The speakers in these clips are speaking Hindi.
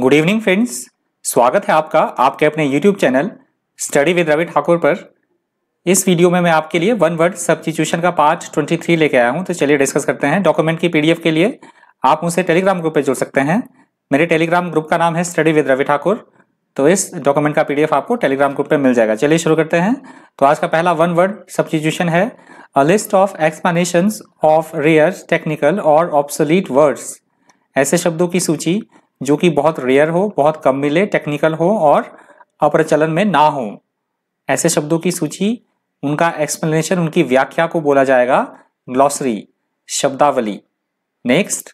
गुड इवनिंग फ्रेंड्स स्वागत है आपका आपके अपने YouTube channel Study with Ravi Thakur पर इस वीडियो में मैं आपके लिए वन वर्ड सब का पार्ट थ्री लेके आया हूं तो चलिए डिस्कस करते हैं डॉक्यूमेंट की पीडीएफ के लिए आप मुझसे टेलीग्राम ग्रुप पर जुड़ सकते हैं मेरे टेलीग्राम ग्रुप का नाम है स्टडी विद रवि ठाकुर तो इस डॉक्यूमेंट का पीडीएफ आपको टेलीग्राम ग्रुप पर मिल जाएगा चलिए शुरू करते हैं तो आज का पहला वन वर्ड सब्सटीट्यूशन है a list of explanation of rare technical और ऑप्सोलीट वर्ड्स ऐसे शब्दों की सूची जो कि बहुत रेयर हो बहुत कम मिले टेक्निकल हो और अप्रचलन में ना हो ऐसे शब्दों की सूची उनका एक्सप्लेनेशन उनकी व्याख्या को बोला जाएगा ग्लॉसरी शब्दावली next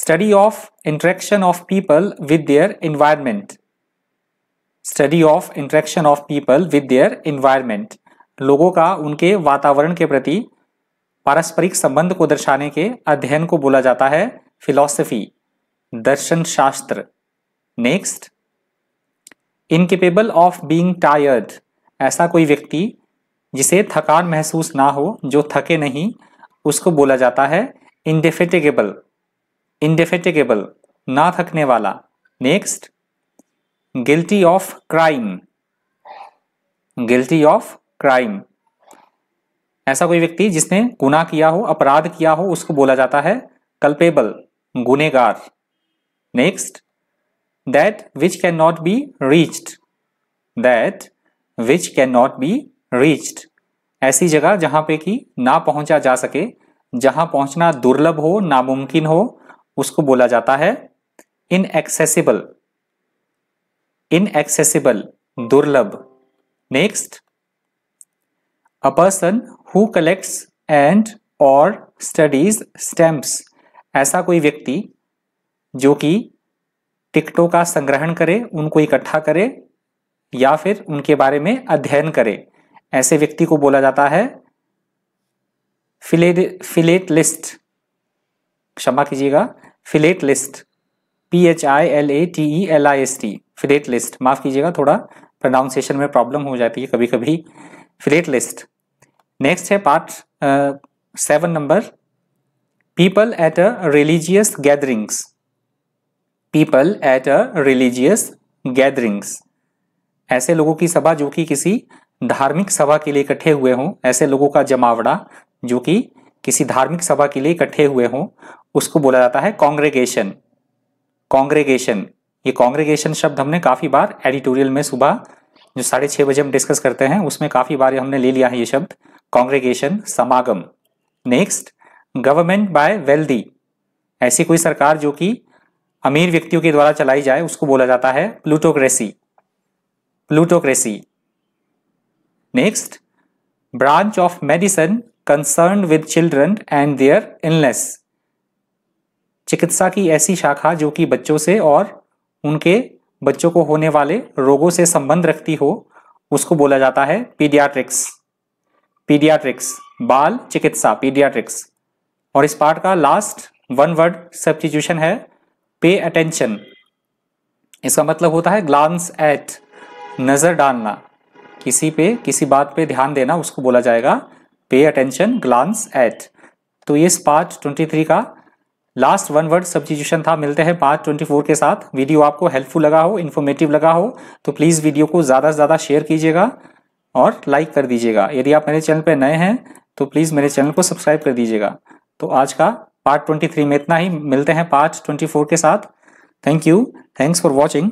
study of interaction of people with their environment study of interaction of people with their environment लोगों का उनके वातावरण के प्रति पारस्परिक संबंध को दर्शाने के अध्ययन को बोला जाता है फिलॉसफी दर्शन शास्त्र next incapable of being tired ऐसा कोई व्यक्ति जिसे थकान महसूस ना हो जो थके नहीं उसको बोला जाता है इंडेफेटिगेबल इंडेफेटिगेबल ना थकने वाला next guilty of crime guilty of crime ऐसा कोई व्यक्ति जिसने गुना किया हो अपराध किया हो उसको बोला जाता है कल्पेबल गुनेगार next that which can not be reached that which can not be reached ऐसी जगह जहां पे कि ना पहुंचा जा सके जहां पहुंचना दुर्लभ हो नामुमकिन हो उसको बोला जाता है इन एक्सेसिबल इन एक्सेसिबल दुर्लभ next a person who collects and और स्टडीज स्टैम्प्स ऐसा कोई व्यक्ति जो कि टिकटों का संग्रहण करे उनको इकट्ठा करे या फिर उनके बारे में अध्ययन करे ऐसे व्यक्ति को बोला जाता है फिलेट फिलेट लिस्ट क्षमा कीजिएगा philatelist P H I L A T E e L I S T philatelist माफ़ कीजिएगा थोड़ा प्रोनाउंसिएशन में प्रॉब्लम हो जाती है कभी कभी फिलेट लिस्ट नेक्स्ट है part seven number people at a religious gatherings people at a religious gatherings ऐसे लोगों की सभा जो कि किसी धार्मिक सभा के लिए इकट्ठे हुए हों ऐसे लोगों का जमावड़ा जो कि किसी धार्मिक सभा के लिए इकट्ठे हुए हों उसको बोला जाता है कांग्रेगेशन कांग्रेगेशन ये कांग्रेगेशन शब्द हमने काफ़ी बार एडिटोरियल में सुबह जो साढ़े छः बजे हम डिस्कस करते हैं उसमें काफ़ी बार हमने ले लिया है ये शब्द कांग्रेगेशन समागम नेक्स्ट गवर्नमेंट बाय वेल्दी ऐसी कोई सरकार जो कि अमीर व्यक्तियों के द्वारा चलाई जाए उसको बोला जाता है plutocracy plutocracy next branch of medicine concern with children and their illness चिकित्सा की ऐसी शाखा जो कि बच्चों से और उनके बच्चों को होने वाले रोगों से संबंध रखती हो उसको बोला जाता है पीडियाट्रिक्स पीडियाट्रिक्स बाल चिकित्सा पीडियाट्रिक्स और इस पार्ट का लास्ट वन वर्ड सब्सटीट्यूशन है पे अटेंशन इसका मतलब होता है ग्लांस एट नज़र डालना किसी पे किसी बात पे ध्यान देना उसको बोला जाएगा पे अटेंशन ग्लांस एट तो ये पार्ट ट्वेंटी थ्री का लास्ट वन वर्ड सब्सटीट्यूशन था मिलते हैं पार्ट ट्वेंटी फोर के साथ वीडियो आपको हेल्पफुल लगा हो इन्फॉर्मेटिव लगा हो तो प्लीज़ वीडियो को ज़्यादा से ज़्यादा शेयर कीजिएगा और लाइक कर दीजिएगा यदि आप मेरे चैनल पर नए हैं तो प्लीज़ मेरे चैनल को सब्सक्राइब कर दीजिएगा तो आज का पार्ट 23 में इतना ही मिलते हैं पार्ट 24 के साथ thank you thanks for watching